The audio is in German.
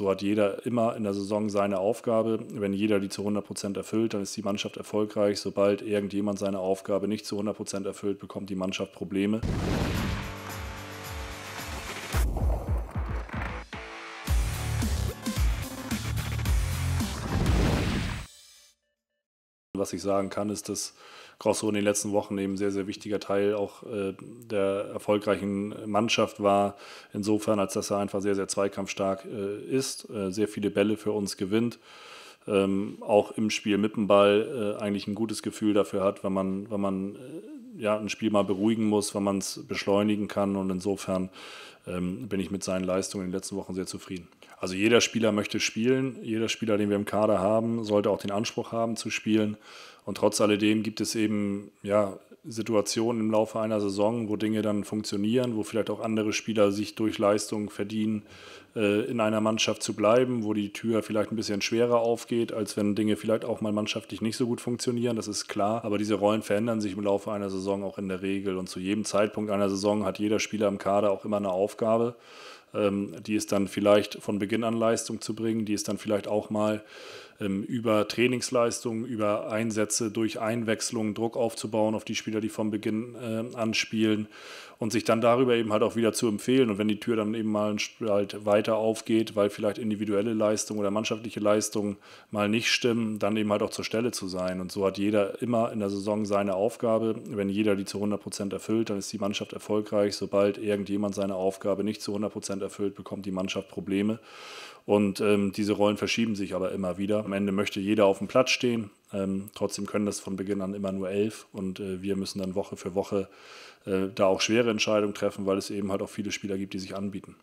So hat jeder immer in der Saison seine Aufgabe. Wenn jeder die zu 100% erfüllt, dann ist die Mannschaft erfolgreich. Sobald irgendjemand seine Aufgabe nicht zu 100% erfüllt, bekommt die Mannschaft Probleme. Was ich sagen kann, ist, dass Grosso in den letzten Wochen eben sehr, sehr wichtiger Teil auch äh, der erfolgreichen Mannschaft war. Insofern, als dass er einfach sehr, sehr zweikampfstark äh, ist, äh, sehr viele Bälle für uns gewinnt. Ähm, auch im Spiel mit dem Ball äh, eigentlich ein gutes Gefühl dafür hat, wenn man, wenn man äh, ja, ein Spiel mal beruhigen muss, wenn man es beschleunigen kann. Und insofern ähm, bin ich mit seinen Leistungen in den letzten Wochen sehr zufrieden. Also jeder Spieler möchte spielen, jeder Spieler, den wir im Kader haben, sollte auch den Anspruch haben zu spielen. Und trotz alledem gibt es eben ja, Situationen im Laufe einer Saison, wo Dinge dann funktionieren, wo vielleicht auch andere Spieler sich durch Leistung verdienen, äh, in einer Mannschaft zu bleiben, wo die Tür vielleicht ein bisschen schwerer aufgeht, als wenn Dinge vielleicht auch mal mannschaftlich nicht so gut funktionieren, das ist klar. Aber diese Rollen verändern sich im Laufe einer Saison auch in der Regel. Und zu jedem Zeitpunkt einer Saison hat jeder Spieler im Kader auch immer eine Aufgabe. Ähm, die ist dann vielleicht von Beginn an Leistung zu bringen, die ist dann vielleicht auch mal ähm, über Trainingsleistungen, über Einsätze, durch Einwechslungen Druck aufzubauen auf die Spieler, die von Beginn äh, an spielen und sich dann darüber eben halt auch wieder zu empfehlen. Und wenn die Tür dann eben mal halt weiter aufgeht, weil vielleicht individuelle Leistungen oder mannschaftliche Leistungen mal nicht stimmen, dann eben halt auch zur Stelle zu sein. Und so hat jeder immer in der Saison seine Aufgabe. Wenn jeder die zu 100 Prozent erfüllt, dann ist die Mannschaft erfolgreich. Sobald irgendjemand seine Aufgabe nicht zu 100 Prozent erfüllt, bekommt die Mannschaft Probleme. Und ähm, diese Rollen verschieben sich aber immer wieder. Am Ende möchte jeder auf dem Platz stehen. Ähm, trotzdem können das von Beginn an immer nur elf und äh, wir müssen dann Woche für Woche äh, da auch schwere Entscheidungen treffen, weil es eben halt auch viele Spieler gibt, die sich anbieten.